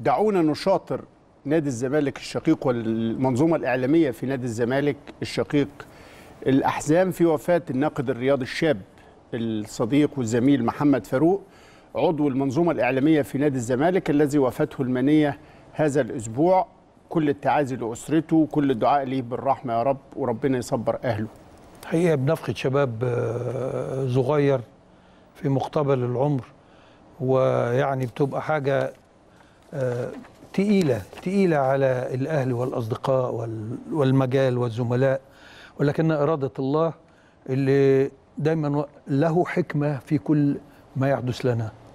دعونا نشاطر نادي الزمالك الشقيق والمنظومة الإعلامية في نادي الزمالك الشقيق الأحزان في وفاة الناقد الرياضي الشاب الصديق والزميل محمد فاروق عضو المنظومة الإعلامية في نادي الزمالك الذي وفاته المنية هذا الأسبوع كل التعازي لأسرته وكل الدعاء ليه بالرحمة يا رب وربنا يصبر أهله حقيقة بنفقد شباب آه، صغير في مقتبل العمر ويعني بتبقى حاجة تقيلة تقيلة على الأهل والأصدقاء والمجال والزملاء ولكن إرادة الله اللي دايما له حكمة في كل ما يحدث لنا